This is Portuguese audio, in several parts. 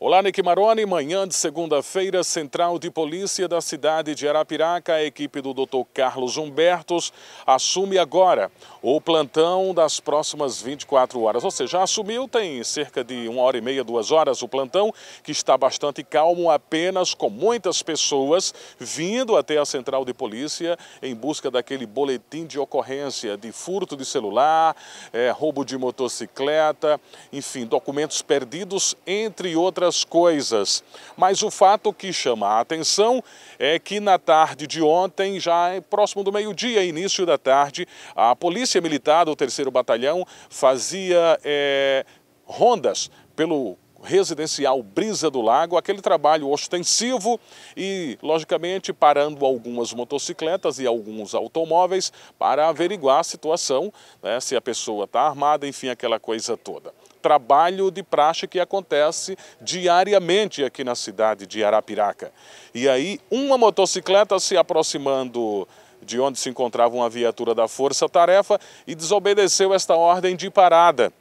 Olá, Nick Maroni. Manhã de segunda-feira, Central de Polícia da cidade de Arapiraca, a equipe do Dr. Carlos Humbertos assume agora o plantão das próximas 24 horas. Ou seja, assumiu, tem cerca de uma hora e meia, duas horas o plantão, que está bastante calmo, apenas com muitas pessoas vindo até a Central de Polícia em busca daquele boletim de ocorrência de furto de celular, é, roubo de motocicleta, enfim, documentos perdidos, entre outras outras coisas. Mas o fato que chama a atenção é que na tarde de ontem, já próximo do meio-dia, início da tarde, a Polícia Militar do 3 Batalhão fazia é, rondas pelo residencial Brisa do Lago, aquele trabalho ostensivo e, logicamente, parando algumas motocicletas e alguns automóveis para averiguar a situação, né, se a pessoa está armada, enfim, aquela coisa toda trabalho de praxe que acontece diariamente aqui na cidade de Arapiraca. E aí, uma motocicleta se aproximando de onde se encontrava uma viatura da Força Tarefa e desobedeceu esta ordem de parada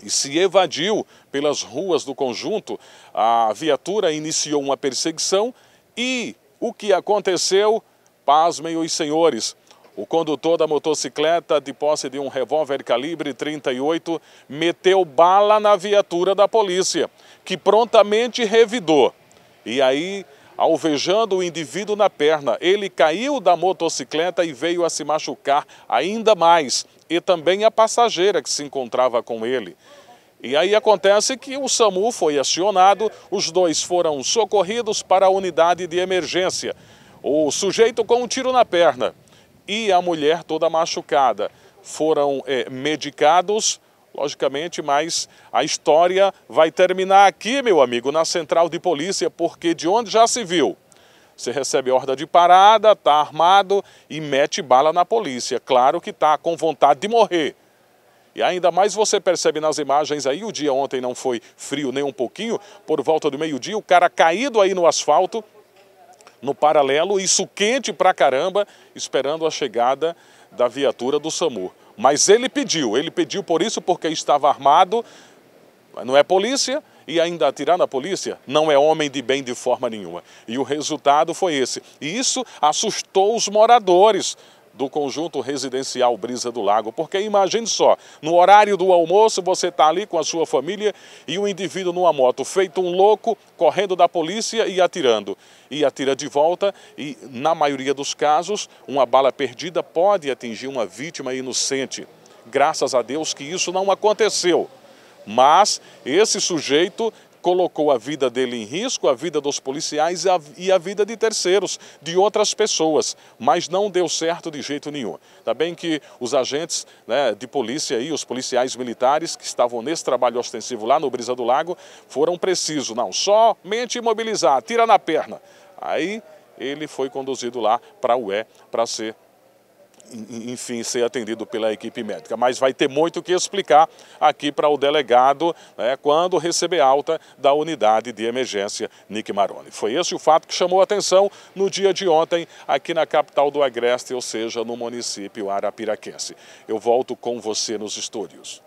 e se evadiu pelas ruas do conjunto. A viatura iniciou uma perseguição e o que aconteceu? Pasmem os senhores. O condutor da motocicleta, de posse de um revólver calibre 38, meteu bala na viatura da polícia, que prontamente revidou. E aí, alvejando o indivíduo na perna, ele caiu da motocicleta e veio a se machucar ainda mais, e também a passageira que se encontrava com ele. E aí acontece que o SAMU foi acionado, os dois foram socorridos para a unidade de emergência. O sujeito com um tiro na perna e a mulher toda machucada. Foram é, medicados, logicamente, mas a história vai terminar aqui, meu amigo, na central de polícia, porque de onde já se viu? Você recebe ordem de parada, está armado e mete bala na polícia. Claro que está com vontade de morrer. E ainda mais você percebe nas imagens aí, o dia ontem não foi frio nem um pouquinho, por volta do meio-dia, o cara caído aí no asfalto, no paralelo, isso quente pra caramba, esperando a chegada da viatura do SAMU. Mas ele pediu, ele pediu por isso porque estava armado, não é polícia, e ainda atirar na polícia não é homem de bem de forma nenhuma. E o resultado foi esse. E isso assustou os moradores, do conjunto residencial Brisa do Lago. Porque imagine só, no horário do almoço você está ali com a sua família e um indivíduo numa moto, feito um louco, correndo da polícia e atirando. E atira de volta e, na maioria dos casos, uma bala perdida pode atingir uma vítima inocente. Graças a Deus que isso não aconteceu. Mas esse sujeito colocou a vida dele em risco, a vida dos policiais e a, e a vida de terceiros, de outras pessoas, mas não deu certo de jeito nenhum. Tá bem que os agentes né, de polícia e os policiais militares que estavam nesse trabalho ostensivo lá no Brisa do Lago, foram precisos, não, somente imobilizar, tira na perna. Aí ele foi conduzido lá para o E para ser enfim, ser atendido pela equipe médica. Mas vai ter muito o que explicar aqui para o delegado né, quando receber alta da unidade de emergência Nick Maroni. Foi esse o fato que chamou a atenção no dia de ontem aqui na capital do Agreste, ou seja, no município arapiraquense. Eu volto com você nos estúdios.